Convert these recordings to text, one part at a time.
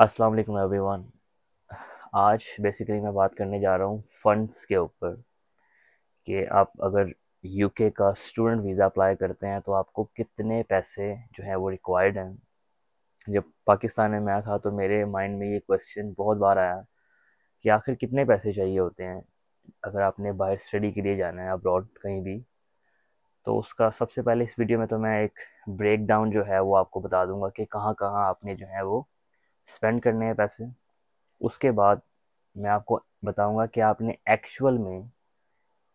अस्सलाम वालेकुम एवरीवन आज बेसिकली मैं बात करने जा रहा हूँ फंड्स के ऊपर कि आप अगर यूके का स्टूडेंट वीज़ा अप्लाई करते हैं तो आपको कितने पैसे जो हैं वो रिक्वायर्ड हैं जब पाकिस्तान में मैं था तो मेरे माइंड में ये क्वेश्चन बहुत बार आया कि आखिर कितने पैसे चाहिए होते हैं अगर आपने बाहर स्टडी के लिए जाना है अब्रॉड कहीं भी तो उसका सबसे पहले इस वीडियो में तो मैं एक ब्रेकडाउन जो है वो आपको बता दूंगा कि कहाँ कहाँ आपने जो है वो स्पेंड करने हैं पैसे उसके बाद मैं आपको बताऊंगा कि आपने एक्चुअल में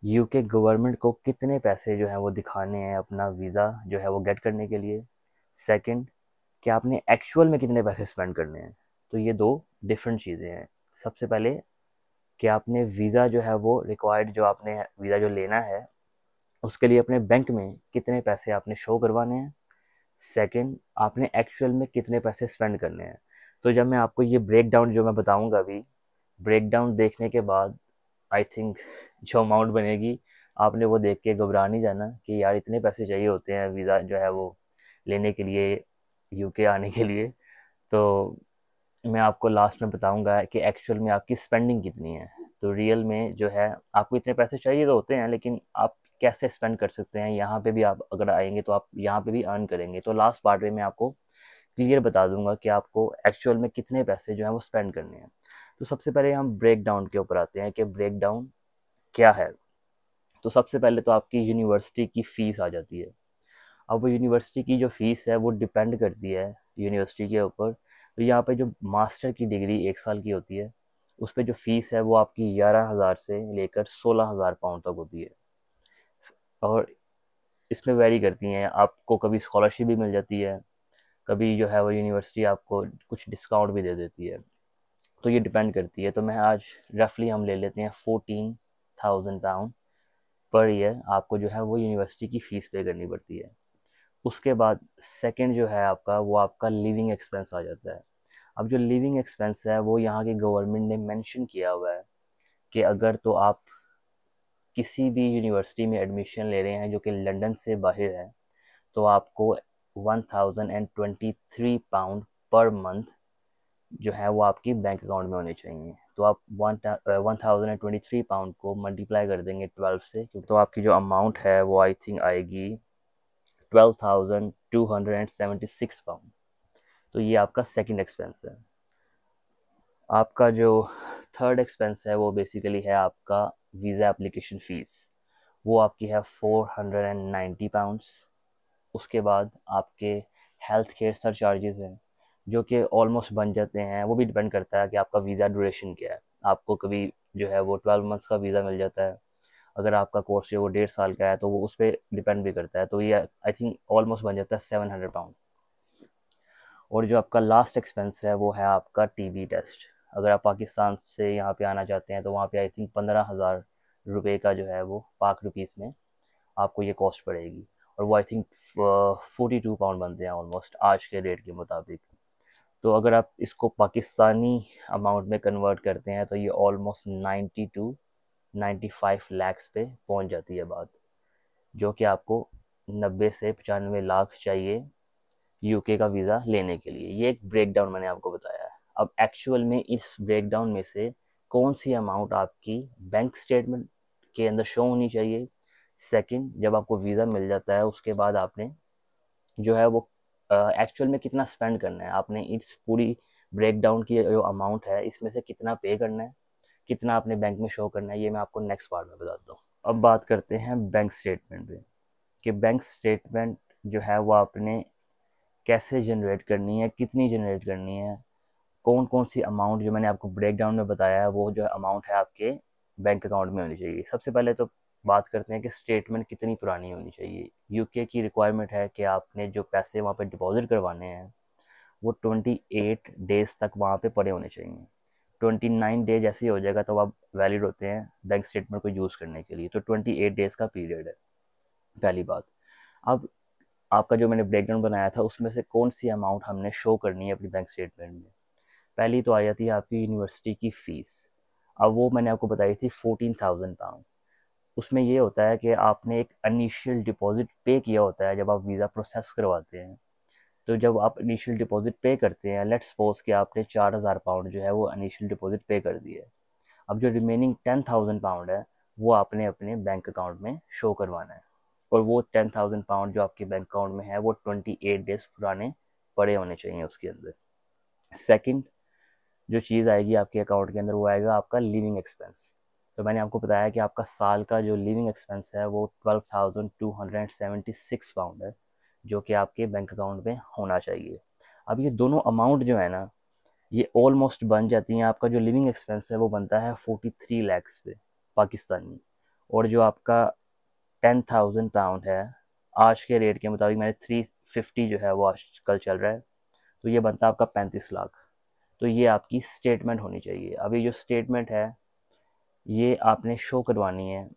यूके गवर्नमेंट को कितने पैसे जो है वो दिखाने हैं अपना वीज़ा जो है वो गेट करने के लिए सेकंड कि आपने एक्चुअल में कितने पैसे स्पेंड करने हैं तो ये दो डिफरेंट चीज़ें हैं सबसे पहले कि आपने वीज़ा जो है वो रिक्वायर्ड जो आपने वीज़ा जो लेना है उसके लिए अपने बैंक में कितने पैसे आपने शो करवाने हैं सेकंड आपने एक्चुअल में कितने पैसे स्पेंड करने हैं तो जब मैं आपको ये ब्रेक डाउन जो मैं बताऊँगा अभी ब्रेक डाउन देखने के बाद आई थिंक जो अमाउंट बनेगी आपने वो देख के घबरा नहीं जाना कि यार इतने पैसे चाहिए होते हैं वीज़ा जो है वो लेने के लिए यूके आने के लिए तो मैं आपको लास्ट में बताऊंगा कि एक्चुअल में आपकी स्पेंडिंग कितनी है तो रियल में जो है आपको इतने पैसे चाहिए तो होते हैं लेकिन आप कैसे स्पेंड कर सकते हैं यहाँ पे भी आप अगर आएंगे तो आप यहाँ पे भी अर्न करेंगे तो लास्ट पार्ट में मैं आपको क्लियर बता दूंगा कि आपको एक्चुअल में कितने पैसे जो हैं वो स्पेंड करने हैं तो सबसे पहले हम ब्रेक डाउन के ऊपर आते हैं कि ब्रेक डाउन क्या है तो सबसे पहले तो आपकी यूनिवर्सिटी की फ़ीस आ जाती है अब वो यूनिवर्सिटी की जो फ़ीस है वो डिपेंड करती है यूनिवर्सिटी के ऊपर तो यहाँ पे जो मास्टर की डिग्री एक साल की होती है उस पर जो फ़ीस है वो आपकी ग्यारह हज़ार से लेकर सोलह हज़ार पाउंड तक होती है और इसमें वेरी करती हैं आपको कभी स्कॉलरशिप भी मिल जाती है कभी जो है वो यूनिवर्सिटी आपको कुछ डिस्काउंट भी दे देती है तो ये डिपेंड करती है तो मैं आज रफली हम ले लेते हैं fourteen thousand pound per year आपको जो है वो यूनिवर्सिटी की फ़ीस पे करनी पड़ती है उसके बाद सेकेंड जो है आपका वो आपका लिविंग एक्सपेंस आ जाता है अब जो लिविंग एक्सपेंस है वो यहाँ के गवर्नमेंट ने मेंशन किया हुआ है कि अगर तो आप किसी भी यूनिवर्सिटी में एडमिशन ले रहे हैं जो कि लंदन से बाहर है तो आपको 1,023 पाउंड पर मंथ जो है वो आपकी बैंक अकाउंट में होने चाहिए तो आप one one thousand and twenty three pound को मल्टीप्लाई कर देंगे ट्वेल्व से तो आपकी जो अमाउंट है वो आई थिंक आएगी twelve thousand two hundred and seventy six pound तो ये आपका सेकंड एक्सपेंस है आपका जो थर्ड एक्सपेंस है वो बेसिकली है आपका वीज़ा एप्लीकेशन फ़ीस वो आपकी है four hundred and ninety pounds उसके बाद आपके हेल्थ केयर सर चार्जेज़ हैं जो कि ऑलमोस्ट बन जाते हैं वो भी डिपेंड करता है कि आपका वीज़ा ड्यूरेशन क्या है आपको कभी जो है वो ट्वेल्व मंथ्स का वीज़ा मिल जाता है अगर आपका कोर्स जो वो डेढ़ साल का है तो वो उस पर डिपेंड भी करता है तो ये आई थिंक ऑलमोस्ट बन जाता है सेवन हंड्रेड पाउंड और जो आपका लास्ट एक्सपेंस है वो है आपका बी टेस्ट अगर आप पाकिस्तान से यहाँ पे आना चाहते हैं तो वहाँ पे आई थिंक पंद्रह हज़ार रुपये का जो है वो पाक रुपीस में आपको ये कॉस्ट पड़ेगी और वो I think forty two pound बनते हैं ऑलमोस्ट आज के रेट के मुताबिक तो अगर आप इसको पाकिस्तानी अमाउंट में कन्वर्ट करते हैं तो ये almost ninety two ninety five lakhs पे पहुंच जाती है बात जो कि आपको नब्बे से पचानवे लाख चाहिए यूके का वीज़ा लेने के लिए ये एक ब्रेकडाउन मैंने आपको बताया है अब एक्चुअल में इस ब्रेकडाउन में से कौन सी अमाउंट आपकी बैंक स्टेटमेंट के अंदर शो होनी चाहिए सेकंड जब आपको वीज़ा मिल जाता है उसके बाद आपने जो है वो एक्चुअल uh, में कितना स्पेंड करना है आपने इस पूरी ब्रेक डाउन की जो अमाउंट है इसमें से कितना पे करना है कितना आपने बैंक में शो करना है ये मैं आपको नेक्स्ट पार्ट में बताता हूँ अब बात करते हैं बैंक स्टेटमेंट पे कि बैंक स्टेटमेंट जो है वो आपने कैसे जनरेट करनी है कितनी जनरेट करनी है कौन कौन सी अमाउंट जो मैंने आपको ब्रेक डाउन में बताया है वो जो अमाउंट है आपके बैंक अकाउंट में होनी चाहिए सबसे पहले तो बात करते हैं कि स्टेटमेंट कितनी पुरानी होनी चाहिए यूके की रिक्वायरमेंट है कि आपने जो पैसे वहाँ पे डिपॉजिट करवाने हैं वो ट्वेंटी एट डेज़ तक वहाँ पे पड़े होने चाहिए ट्वेंटी नाइन डेज ऐसे ही हो जाएगा तो आप वैलिड होते हैं बैंक स्टेटमेंट को यूज़ करने के लिए तो ट्वेंटी एट डेज़ का पीरियड है पहली बात अब आपका जो मैंने ब्रेकडाउन बनाया था उसमें से कौन सी अमाउंट हमने शो करनी है अपनी बैंक स्टेटमेंट में पहली तो आ जाती है आपकी यूनिवर्सिटी की फ़ीस अब वो मैंने आपको बताई थी फोर्टीन थाउजेंड पाउंड उसमें ये होता है कि आपने एक इनिशियल डिपॉजिट पे किया होता है जब आप वीज़ा प्रोसेस करवाते हैं तो जब आप इनिशियल डिपॉजिट पे करते हैं लेट्स सपोज कि आपने चार हज़ार पाउंड जो है वो इनिशियल डिपॉजिट पे कर दिया है अब जो रिमेनिंग टेन थाउजेंड पाउंड है वो आपने अपने बैंक अकाउंट में शो करवाना है और वो टेन थाउजेंड पाउंड जो आपके बैंक अकाउंट में है वो ट्वेंटी एट डेज पुराने पड़े होने चाहिए उसके अंदर सेकेंड जो चीज़ आएगी आपके अकाउंट के अंदर वो आएगा आपका लिविंग एक्सपेंस तो मैंने आपको बताया कि आपका साल का जो लिविंग एक्सपेंस है वो twelve thousand two hundred and seventy six pound है जो कि आपके बैंक अकाउंट में होना चाहिए अब ये दोनों अमाउंट जो है ना ये ऑलमोस्ट बन जाती हैं आपका जो लिविंग एक्सपेंस है वो बनता है फोर्टी थ्री लैक्स पे पाकिस्तानी और जो आपका टेन थाउजेंड पाउंड है आज के रेट के मुताबिक मैंने थ्री फिफ्टी जो है वो आज कल चल रहा है तो ये बनता है आपका पैंतीस लाख तो ये आपकी स्टेटमेंट होनी चाहिए अभी जो स्टेटमेंट है ये आपने शो करवानी है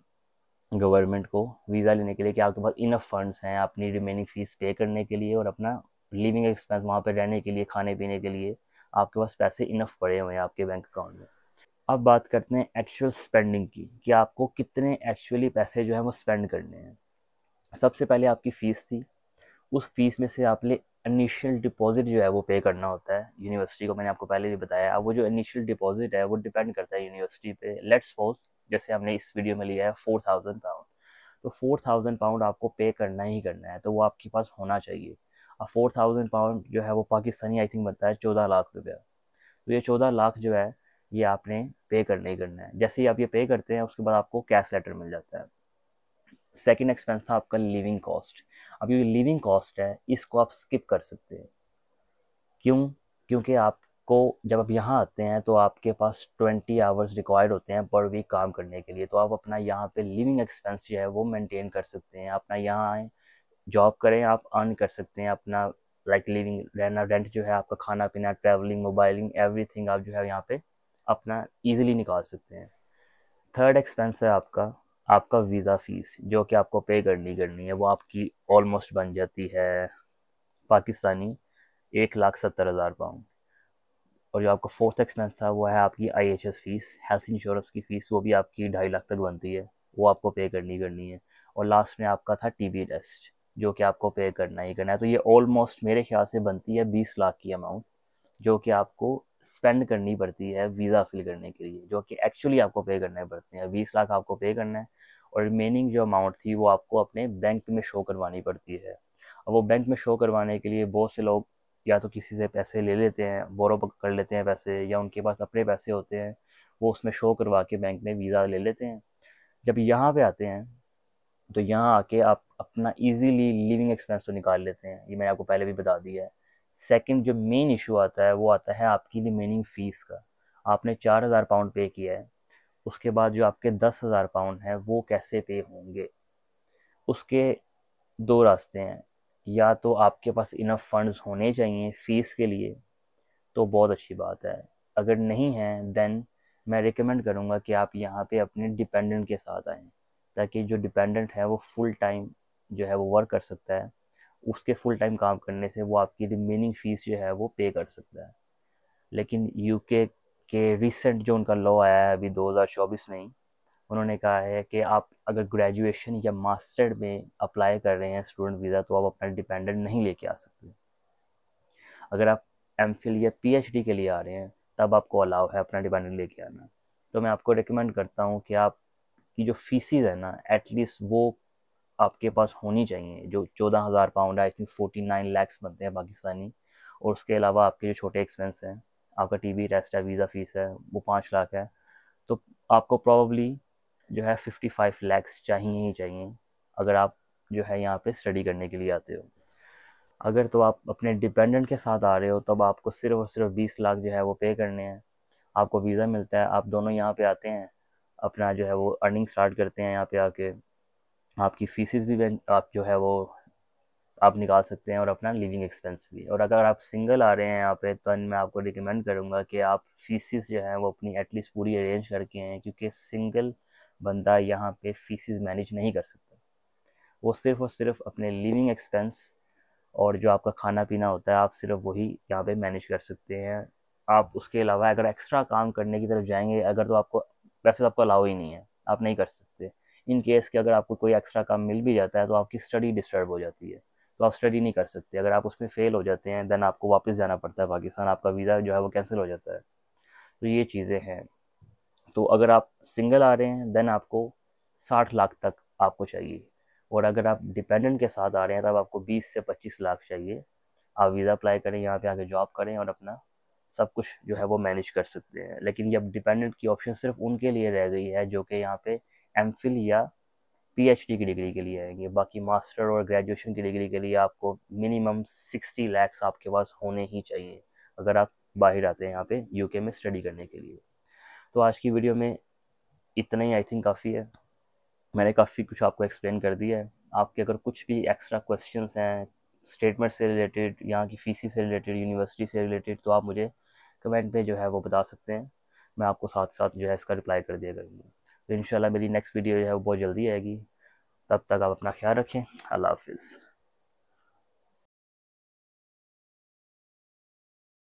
गवर्नमेंट को वीज़ा लेने के लिए कि आपके पास इनफ फंड्स हैं अपनी रिमेनिंग फ़ीस पे करने के लिए और अपना लिविंग एक्सपेंस वहाँ पर रहने के लिए खाने पीने के लिए आपके पास पैसे इनफ पड़े हुए हैं आपके बैंक अकाउंट में अब बात करते हैं एक्चुअल स्पेंडिंग की कि आपको कितने एक्चुअली पैसे जो है वो स्पेंड करने हैं सबसे पहले आपकी फ़ीस थी उस फीस में से आपने इनिशियल डिपॉजिट जो है वो पे करना होता है यूनिवर्सिटी को मैंने आपको पहले भी बताया अब वो जो इनिशियल डिपॉजिट है वो डिपेंड करता है यूनिवर्सिटी पे लेट्स सपोज जैसे हमने इस वीडियो में लिया है फोर थाउजेंड पाउंड तो फोर थाउजेंड पाउंड आपको पे करना ही करना है तो वो आपके पास होना चाहिए और फोर थाउजेंड पाउंड जो है वो पाकिस्तानी आई थिंक बनता है चौदह लाख रुपया तो ये चौदह लाख जो है ये आपने पे करना ही करना है जैसे ही आप ये पे करते हैं उसके बाद आपको कैश लेटर मिल जाता है सेकेंड एक्सपेंस था आपका लिविंग कॉस्ट अब ये लिविंग कॉस्ट है इसको आप स्किप कर सकते हैं क्यों क्योंकि आपको जब आप यहाँ आते हैं तो आपके पास ट्वेंटी आवर्स रिक्वायर्ड होते हैं पर वीक काम करने के लिए तो आप अपना यहाँ पे लिविंग एक्सपेंस जो है वो मेंटेन कर सकते हैं अपना यहाँ आए जॉब करें आप अर्न कर सकते हैं अपना लाइक लिविंग रहना रेंट जो है आपका खाना पीना ट्रैवलिंग मोबाइलिंग एवरीथिंग आप जो है यहाँ पे अपना इजीली निकाल सकते हैं थर्ड एक्सपेंस है आपका आपका वीज़ा फ़ीस जो कि आपको पे करनी करनी है वो आपकी ऑलमोस्ट बन जाती है पाकिस्तानी एक लाख सत्तर हज़ार पाउंड और जो आपका फोर्थ एक्सपेंस था वो है आपकी I H S fees health insurance की फ़ीस वो भी आपकी ढाई लाख तक बनती है वो आपको पे करनी करनी है और लास्ट में आपका था टी बी टेस्ट जो कि आपको पे करना ही करना है तो ये ऑलमोस्ट मेरे ख्याल से बनती है बीस लाख की अमाउंट जो कि आपको स्पेंड करनी पड़ती है वीज़ा हासिल करने के लिए जो कि एक्चुअली आपको पे करने पड़ते हैं बीस लाख आपको पे करना है और रिमेनिंग जो अमाउंट थी वो आपको अपने बैंक में शो करवानी पड़ती है अब वो बैंक में शो करवाने के लिए बहुत से लोग या तो किसी से पैसे ले लेते हैं बोरो कर लेते हैं पैसे या उनके पास अपने पैसे होते हैं वो उसमें शो करवा के बैंक में वीज़ा ले लेते हैं जब यहाँ पे आते हैं तो यहाँ आके आप अपना इजीली लिविंग एक्सपेंस तो निकाल लेते हैं ये मैंने आपको पहले भी बता दिया है सेकंड जो मेन इशू आता है वो आता है आपकी रिमेनिंग फ़ीस का आपने चार हज़ार पाउंड पे किया है उसके बाद जो आपके दस हज़ार पाउंड हैं वो कैसे पे होंगे उसके दो रास्ते हैं या तो आपके पास इनफ फंड्स होने चाहिए फ़ीस के लिए तो बहुत अच्छी बात है अगर नहीं है देन मैं रिकमेंड करूँगा कि आप यहाँ पे अपने डिपेंडेंट के साथ आएँ ताकि जो डिपेंडेंट है वो फुल टाइम जो है वो वर्क कर सकता है उसके फुल टाइम काम करने से वो आपकी रिमेनिंग फ़ीस जो है वो पे कर सकता है लेकिन यूके के रिसेंट जो उनका लॉ आया है अभी 2024 में ही उन्होंने कहा है कि आप अगर ग्रेजुएशन या मास्टर में अप्लाई कर रहे हैं स्टूडेंट वीज़ा तो आप अपना डिपेंडेंट नहीं लेके आ सकते अगर आप एम या पी के लिए आ रहे हैं तब आपको अलाउ है अपना डिपेंडेंट लेके आना तो मैं आपको रिकमेंड करता हूँ कि आप की जो फीसिस है ना एटलीस्ट वो आपके पास होनी चाहिए जो चौदह हज़ार pound I think forty nine lakhs बनते हैं पाकिस्तानी और उसके अलावा आपके जो छोटे एक्सपेंस हैं आपका टी वी रेस्ट है वीज़ा फ़ीस है वो पाँच लाख है तो आपको प्रॉब्ली जो है फिफ्टी फाइव लैक्स चाहिए ही चाहिए अगर आप जो है यहाँ पे स्टडी करने के लिए आते हो अगर तो आप अपने डिपेंडेंट के साथ आ रहे हो तब आपको सिर्फ और सिर्फ बीस लाख जो है वो पे करने हैं आपको वीज़ा मिलता है आप दोनों यहाँ पे आते हैं अपना जो है वो अर्निंग स्टार्ट करते हैं यहाँ पे आके आपकी फीसिस भी आप जो है वो आप निकाल सकते हैं और अपना लिविंग एक्सपेंस भी और अगर आप सिंगल आ रहे हैं यहाँ पे तो मैं आपको रिकमेंड करूँगा कि आप फीसिस जो है वो अपनी एटलीस्ट पूरी अरेंज करके हैं क्योंकि सिंगल बंदा यहाँ पे फीसिस मैनेज नहीं कर सकता वो सिर्फ़ और सिर्फ अपने लिविंग एक्सपेंस और जो आपका खाना पीना होता है आप सिर्फ वही यहाँ पे मैनेज कर सकते हैं आप उसके अलावा अगर एक्स्ट्रा काम करने की तरफ जाएंगे अगर तो आपको वैसे तो आपको अलाउ ही नहीं है आप नहीं कर सकते इन केस के अगर आपको कोई एक्स्ट्रा काम मिल भी जाता है तो आपकी स्टडी डिस्टर्ब हो जाती है तो आप स्टडी नहीं कर सकते अगर आप उसमें फ़ेल हो जाते हैं देन आपको वापस जाना पड़ता है पाकिस्तान आपका वीज़ा जो है वो कैंसिल हो जाता है तो ये चीज़ें हैं तो अगर आप सिंगल आ रहे हैं देन आपको साठ लाख तक आपको चाहिए और अगर आप डिपेंडेंट के साथ आ रहे हैं तब आपको बीस से पच्चीस लाख चाहिए आप वीज़ा अप्लाई करें यहाँ पे आके जॉब करें और अपना सब कुछ जो है वो मैनेज कर सकते हैं लेकिन ये अब डिपेंडेंट की ऑप्शन सिर्फ उनके लिए रह गई है जो कि यहाँ पे एम फिल या डी की डिग्री के लिए आएंगे बाकी मास्टर और ग्रेजुएशन की डिग्री के लिए आपको मिनिमम सिक्सटी लैक्स आपके पास होने ही चाहिए अगर आप बाहर आते हैं यहाँ पे यूके में स्टडी करने के लिए तो आज की वीडियो में इतना ही आई थिंक काफ़ी है मैंने काफ़ी कुछ आपको एक्सप्लेन कर दिया है आपके अगर कुछ भी एक्स्ट्रा क्वेश्चन हैं स्टेटमेंट से रिलेटेड यहाँ की फीस से रिलेटेड यूनिवर्सिटी से रिलेटेड तो आप मुझे कमेंट में जो है वो बता सकते हैं मैं आपको साथ साथ जो है इसका रिप्लाई कर दिया करूँगा तो इन मेरी नेक्स्ट वीडियो जो है वो बहुत जल्दी आएगी तब तक आप अपना ख्याल रखें अल्लाह हाफिज़